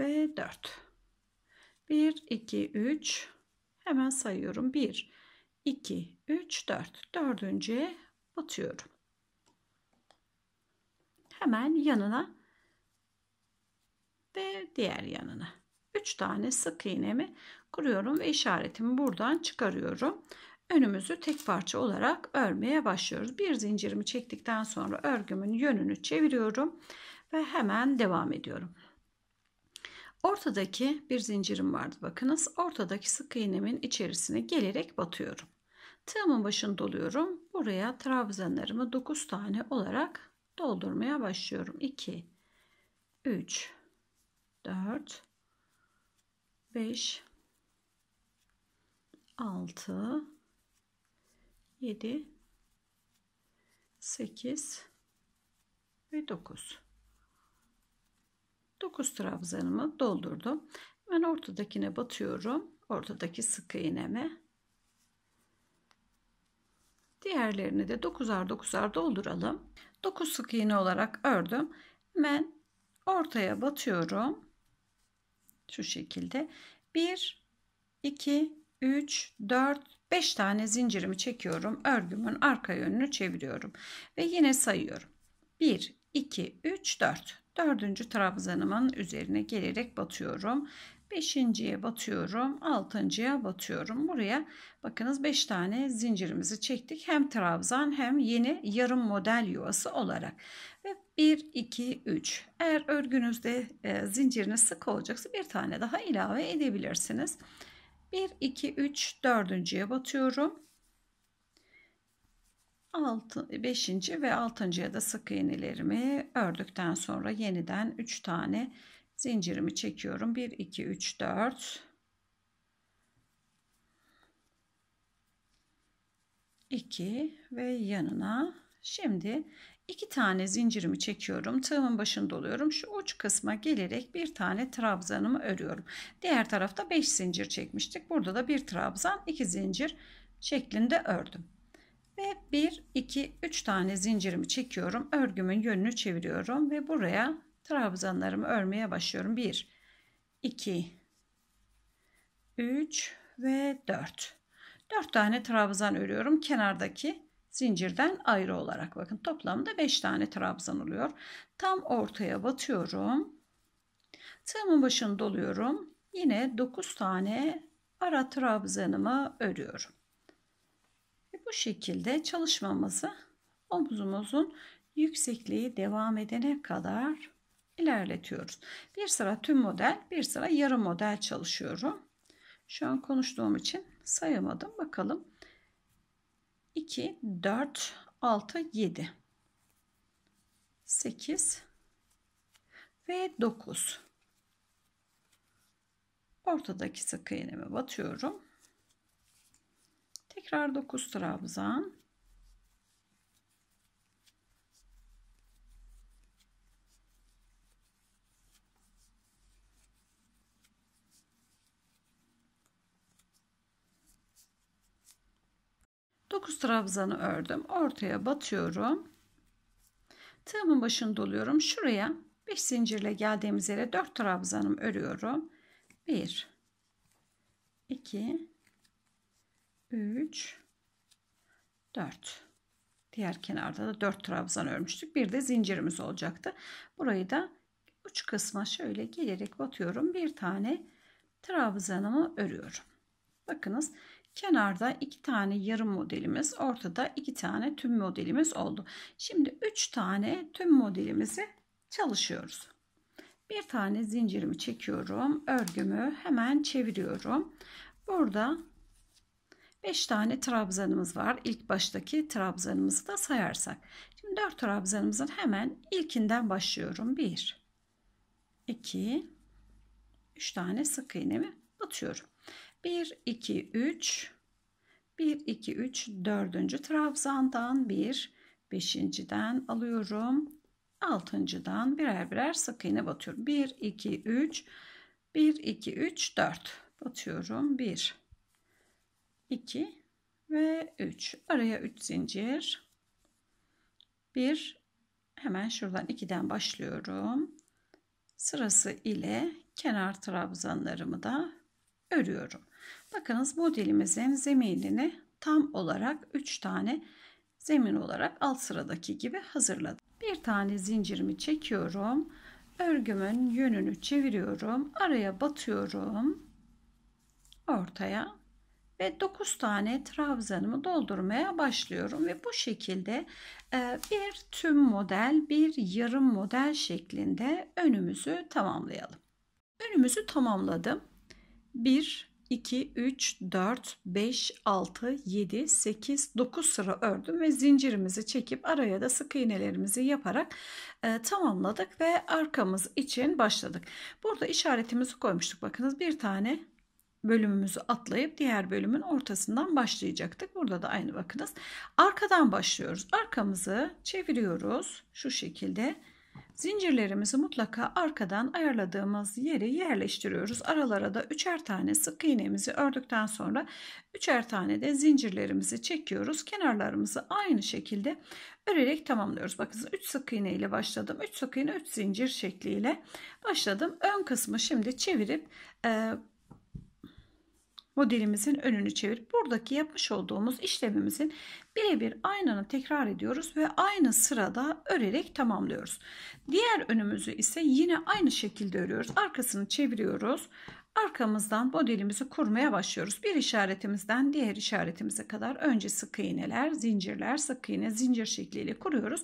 ve 4. 1, 2, 3. Hemen sayıyorum. 1, 2, 3, 4. Dördüncüye batıyorum. Hemen yanına ve diğer yanına. 3 tane sık iğnemi kuruyorum ve işaretimi buradan çıkarıyorum. Önümüzü tek parça olarak örmeye başlıyoruz. Bir zincirimi çektikten sonra örgümün yönünü çeviriyorum ve hemen devam ediyorum. Ortadaki bir zincirim vardı bakınız. Ortadaki sık iğnemin içerisine gelerek batıyorum. Tığımın başını doluyorum. Buraya trabzanlarımı 9 tane olarak doldurmaya başlıyorum. 2 3 4 5 6 7 8 ve 9 9 trabzanımı doldurdum. Hemen ortadakine batıyorum. Ortadaki sık iğnemi. Diğerlerini de 9'ar 9'ar dolduralım. 9 sık iğne olarak ördüm. Hemen ortaya batıyorum. Şu şekilde. 1 2 3 4 5 tane zincirimi çekiyorum. Örgümün arka yönünü çeviriyorum ve yine sayıyorum. 1 2 3 4 Dördüncü trabzanımın üzerine gelerek batıyorum. Beşinciye batıyorum. Altıncıya batıyorum. Buraya bakınız beş tane zincirimizi çektik. Hem trabzan hem yeni yarım model yuvası olarak. Ve bir iki üç. Eğer örgünüzde e, zinciriniz sık olacaksa bir tane daha ilave edebilirsiniz. Bir iki üç dördüncüye batıyorum. 6, 5. E, ve ya da sık iğnelerimi ördükten sonra yeniden 3 tane zincirimi çekiyorum. 1 2 3 4 2 ve yanına şimdi 2 tane zincirimi çekiyorum. Tığımın başını doluyorum. Şu uç kısma gelerek bir tane trabzanımı örüyorum. Diğer tarafta 5 zincir çekmiştik. Burada da bir trabzan, 2 zincir şeklinde ördüm. Ve 1, 2, 3 tane zincirimi çekiyorum. Örgümün yönünü çeviriyorum ve buraya trabzanlarımı örmeye başlıyorum. 1, 2, 3 ve 4. 4 tane trabzan örüyorum. Kenardaki zincirden ayrı olarak bakın toplamda 5 tane trabzan oluyor. Tam ortaya batıyorum. Tığımın başını doluyorum. Yine 9 tane ara trabzanımı örüyorum. Bu şekilde çalışmamızı omuzumuzun yüksekliği devam edene kadar ilerletiyoruz. Bir sıra tüm model, bir sıra yarım model çalışıyorum. Şu an konuştuğum için sayamadım. Bakalım. 2, 4, 6, 7, 8 ve 9. Ortadaki sık iğnemi batıyorum. Tekrar 9 trabzan. Dokuz trabzanı ördüm. Ortaya batıyorum. Tığımın başını doluyorum. Şuraya 5 zincirle geldiğimiz yere 4 trabzanım örüyorum. 1 2 3 4 diğer kenarda da 4 trabzan örmüştük bir de zincirimiz olacaktı burayı da uç kısma şöyle gelerek batıyorum bir tane trabzanımı örüyorum bakınız kenarda iki tane yarım modelimiz ortada iki tane tüm modelimiz oldu şimdi üç tane tüm modelimizi çalışıyoruz bir tane zincirimi çekiyorum örgümü hemen çeviriyorum burada 5 tane trabzanımız var. İlk baştaki trabzanımızı da sayarsak. Şimdi 4 trabzanımızın hemen ilkinden başlıyorum. 1, 2, 3 tane sık iğnemi batıyorum. 1, 2, 3, 1, 2, 3, 4. trabzandan 1, 5.den alıyorum. 6.dan birer birer sık iğne batıyorum. 1, 2, 3, 1, 2, 3, 4 batıyorum. 1, 2 ve 3. Araya 3 zincir. 1 hemen şuradan 2'den başlıyorum. Sırası ile kenar trabzanlarımı da örüyorum. Bakınız modelimizin zeminini tam olarak 3 tane zemin olarak alt sıradaki gibi hazırladım. Bir tane zincirimi çekiyorum. Örgümün yönünü çeviriyorum. Araya batıyorum. Ortaya ve 9 tane trabzanımı doldurmaya başlıyorum ve bu şekilde e, bir tüm model bir yarım model şeklinde önümüzü tamamlayalım. Önümüzü tamamladım. 1 2 3 4 5 6 7 8 9 sıra ördüm ve zincirimizi çekip araya da sık iğnelerimizi yaparak e, tamamladık ve arkamız için başladık. Burada işaretimizi koymuştuk. Bakınız bir tane bölümümüzü atlayıp diğer bölümün ortasından başlayacaktık. Burada da aynı bakınız. Arkadan başlıyoruz. Arkamızı çeviriyoruz şu şekilde. Zincirlerimizi mutlaka arkadan ayarladığımız yere yerleştiriyoruz. Aralara da üçer tane sık iğnemizi ördükten sonra üçer tane de zincirlerimizi çekiyoruz. Kenarlarımızı aynı şekilde örerek tamamlıyoruz. Bakın 3 sık iğne ile başladım. 3 sık iğne 3 zincir şekliyle başladım. Ön kısmı şimdi çevirip e, modelimizin önünü çevirip buradaki yapmış olduğumuz işlemimizin birebir aynını tekrar ediyoruz ve aynı sırada örerek tamamlıyoruz. Diğer önümüzü ise yine aynı şekilde örüyoruz. Arkasını çeviriyoruz. Arkamızdan modelimizi kurmaya başlıyoruz. Bir işaretimizden diğer işaretimize kadar önce sık iğneler, zincirler, sık iğne, zincir şekliyle kuruyoruz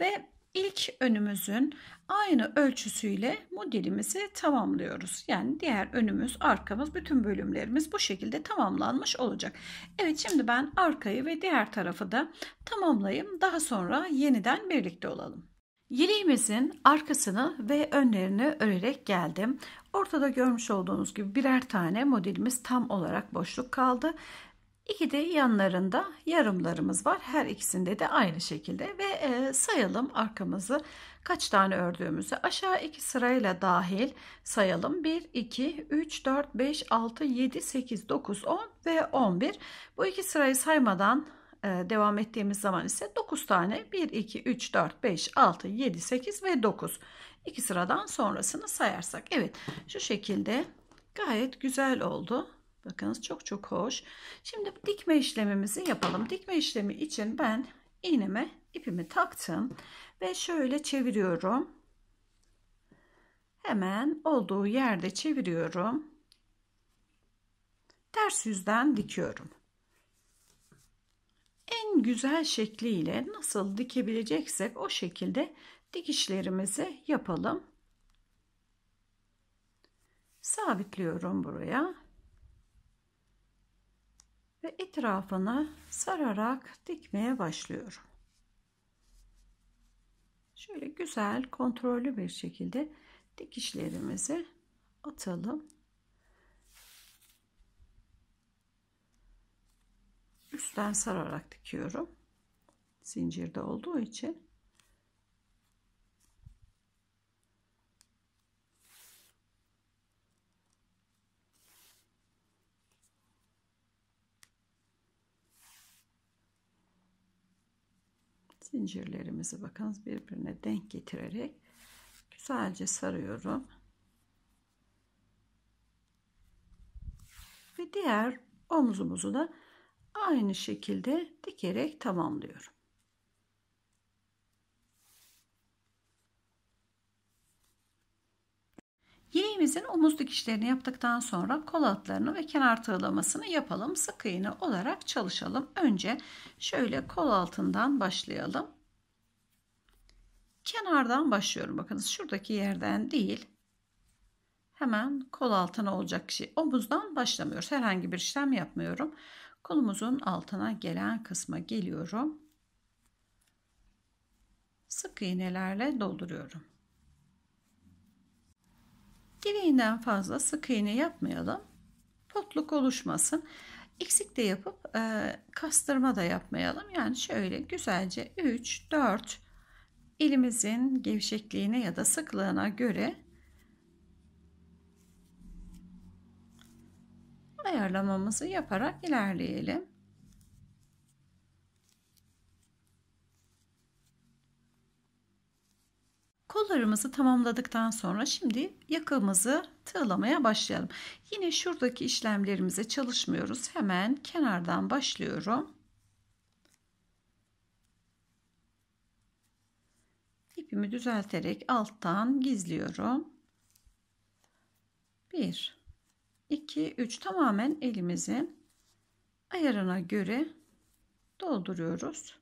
ve ilk önümüzün aynı ölçüsüyle modelimizi tamamlıyoruz. Yani diğer önümüz, arkamız, bütün bölümlerimiz bu şekilde tamamlanmış olacak. Evet şimdi ben arkayı ve diğer tarafı da tamamlayayım. Daha sonra yeniden birlikte olalım. Yeleğimizin arkasını ve önlerini örerek geldim. Ortada görmüş olduğunuz gibi birer tane modelimiz tam olarak boşluk kaldı. İki de yanlarında yarımlarımız var. Her ikisinde de aynı şekilde ve e, sayalım arkamızı kaç tane ördüğümüzü aşağı iki sırayla dahil sayalım. 1, 2, 3, 4, 5, 6, 7, 8, 9, 10 ve 11. Bu iki sırayı saymadan e, devam ettiğimiz zaman ise 9 tane 1, 2, 3, 4, 5, 6, 7, 8 ve 9. İki sıradan sonrasını sayarsak. Evet şu şekilde gayet güzel oldu. Bakınız çok çok hoş. Şimdi dikme işlemimizi yapalım. Dikme işlemi için ben iğneme ipimi taktım ve şöyle çeviriyorum. Hemen olduğu yerde çeviriyorum. Ters yüzden dikiyorum. En güzel şekliyle nasıl dikebileceksek o şekilde dikişlerimizi yapalım. Sabitliyorum buraya. Ve etrafını sararak dikmeye başlıyorum. Şöyle güzel kontrollü bir şekilde dikişlerimizi atalım. Üstten sararak dikiyorum. Zincirde olduğu için. zincirlerimizi bakınız birbirine denk getirerek güzelce sarıyorum. Ve diğer omzumuzu da aynı şekilde dikerek tamamlıyorum. Yeleğimizin omuz dikişlerini yaptıktan sonra kol altlarını ve kenar tığlamasını yapalım. Sık iğne olarak çalışalım. Önce şöyle kol altından başlayalım. Kenardan başlıyorum. Bakınız şuradaki yerden değil. Hemen kol altına olacak şey. Omuzdan başlamıyoruz. Herhangi bir işlem yapmıyorum. Kolumuzun altına gelen kısma geliyorum. Sık iğnelerle dolduruyorum. Gereğinden fazla sık iğne yapmayalım. Potluk oluşmasın. Eksik de yapıp e, kastırma da yapmayalım. Yani şöyle güzelce 3, 4 elimizin gevşekliğine ya da sıklığına göre ayarlamamızı yaparak ilerleyelim. Kollarımızı tamamladıktan sonra şimdi yakamızı tığlamaya başlayalım. Yine şuradaki işlemlerimize çalışmıyoruz. Hemen kenardan başlıyorum. İpimi düzelterek alttan gizliyorum. 1 2 3 tamamen elimizin ayarına göre dolduruyoruz.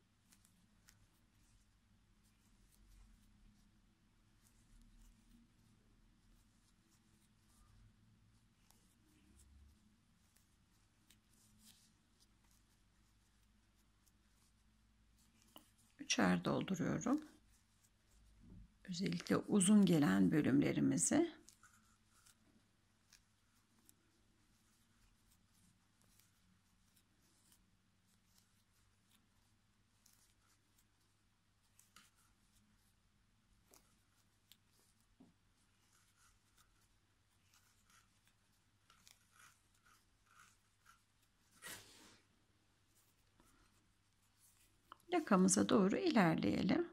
üçer dolduruyorum. Özellikle uzun gelen bölümlerimizi yakamıza doğru ilerleyelim.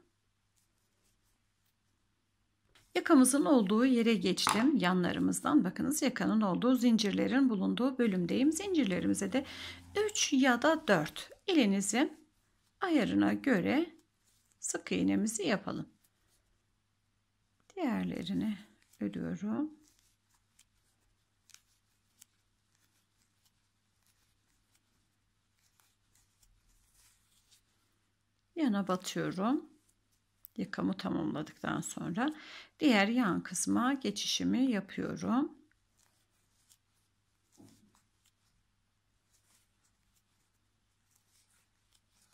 Yakamızın olduğu yere geçtim. Yanlarımızdan bakınız yakanın olduğu zincirlerin bulunduğu bölümdeyim. Zincirlerimize de 3 ya da 4 elinizin ayarına göre sık iğnemizi yapalım. Diğerlerini örüyorum. yana batıyorum. Yakamı tamamladıktan sonra diğer yan kısma geçişimi yapıyorum.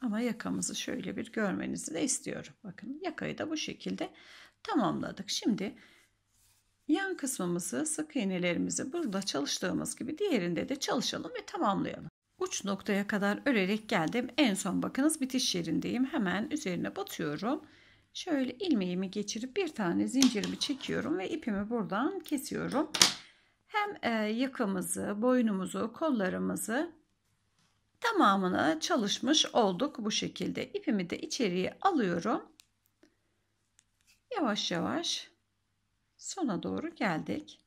Ama yakamızı şöyle bir görmenizi de istiyorum. Bakın yakayı da bu şekilde tamamladık. Şimdi yan kısmımızı sık iğnelerimizi burada çalıştığımız gibi diğerinde de çalışalım ve tamamlayalım uç noktaya kadar örerek geldim. En son bakınız bitiş yerindeyim. Hemen üzerine batıyorum. Şöyle ilmeğimi geçirip bir tane zincirimi çekiyorum ve ipimi buradan kesiyorum. Hem e, yakamızı, boynumuzu, kollarımızı tamamını çalışmış olduk bu şekilde. İpimi de içeriye alıyorum. Yavaş yavaş sona doğru geldik.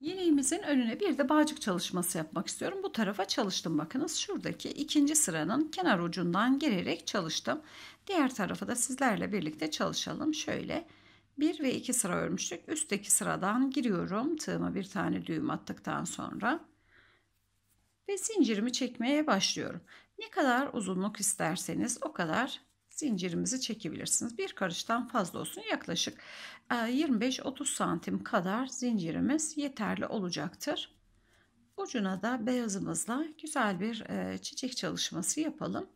Yeleğimizin önüne bir de bağcık çalışması yapmak istiyorum. Bu tarafa çalıştım bakınız. Şuradaki ikinci sıranın kenar ucundan girerek çalıştım. Diğer tarafı da sizlerle birlikte çalışalım. Şöyle 1 ve 2 sıra örmüştük. Üstteki sıradan giriyorum. Tığıma bir tane düğüm attıktan sonra ve zincirimi çekmeye başlıyorum. Ne kadar uzunluk isterseniz o kadar zincirimizi çekebilirsiniz. Bir karıştan fazla olsun yaklaşık 25-30 e, santim kadar zincirimiz yeterli olacaktır. Ucuna da beyazımızla güzel bir e, çiçek çalışması yapalım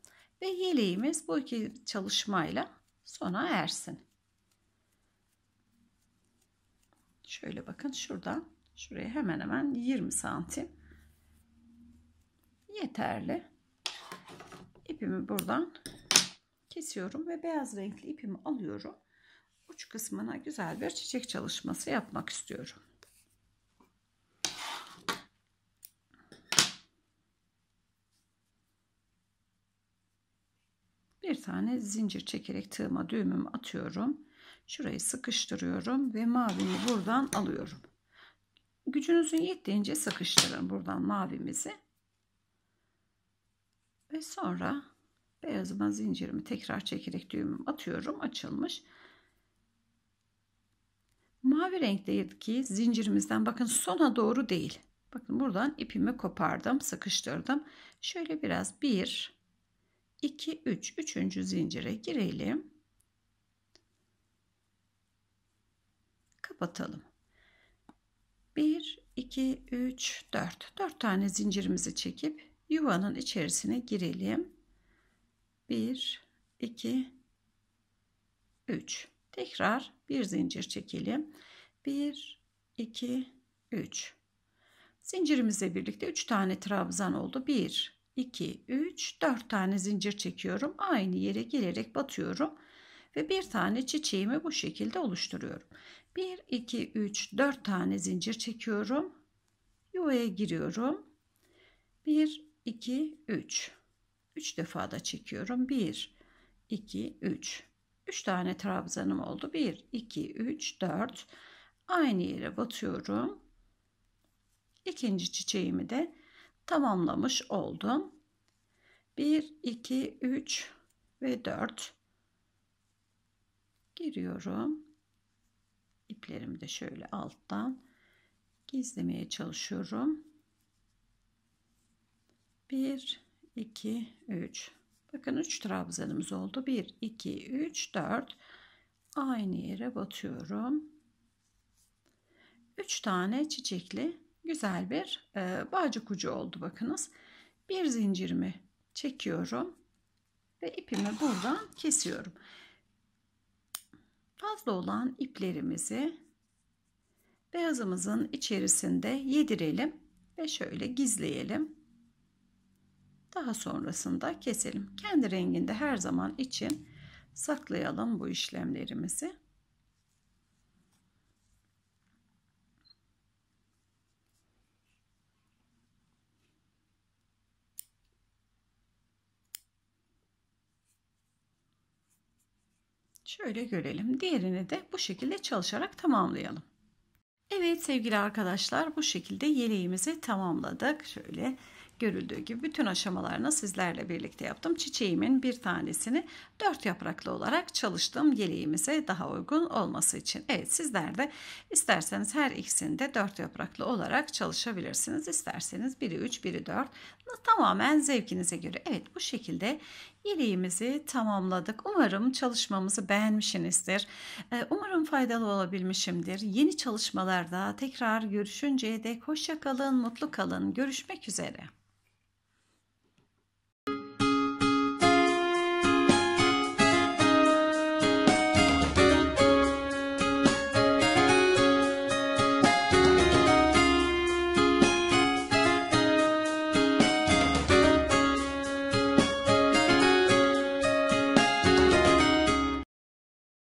ve yeleğimiz bu iki çalışmayla sona ersin. Şöyle bakın şuradan şuraya hemen hemen 20 santim yeterli. İpimi buradan kesiyorum ve beyaz renkli ipimi alıyorum. Uç kısmına güzel bir çiçek çalışması yapmak istiyorum. bir tane zincir çekerek tığıma düğümümü atıyorum. Şurayı sıkıştırıyorum ve mavimi buradan alıyorum. Gücünüzün yettiğince sıkıştırın buradan mavimizi. Ve sonra Beyazıma zincirimi tekrar çekerek düğümüm atıyorum. Açılmış. Mavi renkteki zincirimizden bakın sona doğru değil. Bakın buradan ipimi kopardım, sıkıştırdım. Şöyle biraz 1, 2, 3, 3. zincire girelim. Kapatalım. 1, 2, 3, 4. 4 tane zincirimizi çekip yuvanın içerisine girelim. 1 2 3 tekrar bir zincir çekelim 1 2 3 zincirimizle birlikte 3 tane trabzan oldu 1 2 3 4 tane zincir çekiyorum aynı yere gelerek batıyorum ve bir tane çiçeğimi bu şekilde oluşturuyorum 1 2 3 4 tane zincir çekiyorum yuvaya giriyorum 1 2 3 3 defa da çekiyorum. 1, 2, 3. 3 tane trabzanım oldu. 1, 2, 3, 4. Aynı yere batıyorum. İkinci çiçeğimi de tamamlamış oldum. 1, 2, 3 ve 4 giriyorum. İplerimi de şöyle alttan gizlemeye çalışıyorum. 1 2, 3. Bakın 3 trabzanımız oldu. 1, 2, 3, 4. Aynı yere batıyorum. 3 tane çiçekli güzel bir e, bağcık ucu oldu bakınız. Bir zincirimi çekiyorum ve ipimi buradan kesiyorum. Fazla olan iplerimizi beyazımızın içerisinde yedirelim ve şöyle gizleyelim. Daha sonrasında keselim. Kendi renginde her zaman için saklayalım bu işlemlerimizi. Şöyle görelim. Diğerini de bu şekilde çalışarak tamamlayalım. Evet sevgili arkadaşlar bu şekilde yeleğimizi tamamladık. Şöyle görüldüğü gibi bütün aşamalarını sizlerle birlikte yaptım. Çiçeğimin bir tanesini dört yapraklı olarak çalıştım yeleğimize daha uygun olması için. Evet sizler de isterseniz her ikisini de dört yapraklı olarak çalışabilirsiniz. İsterseniz biri üç biri dört tamamen zevkinize göre. Evet bu şekilde yeleğimizi tamamladık. Umarım çalışmamızı beğenmişsinizdir. Ee, umarım faydalı olabilmişimdir. Yeni çalışmalarda tekrar görüşünceye dek hoşça kalın, mutlu kalın. Görüşmek üzere.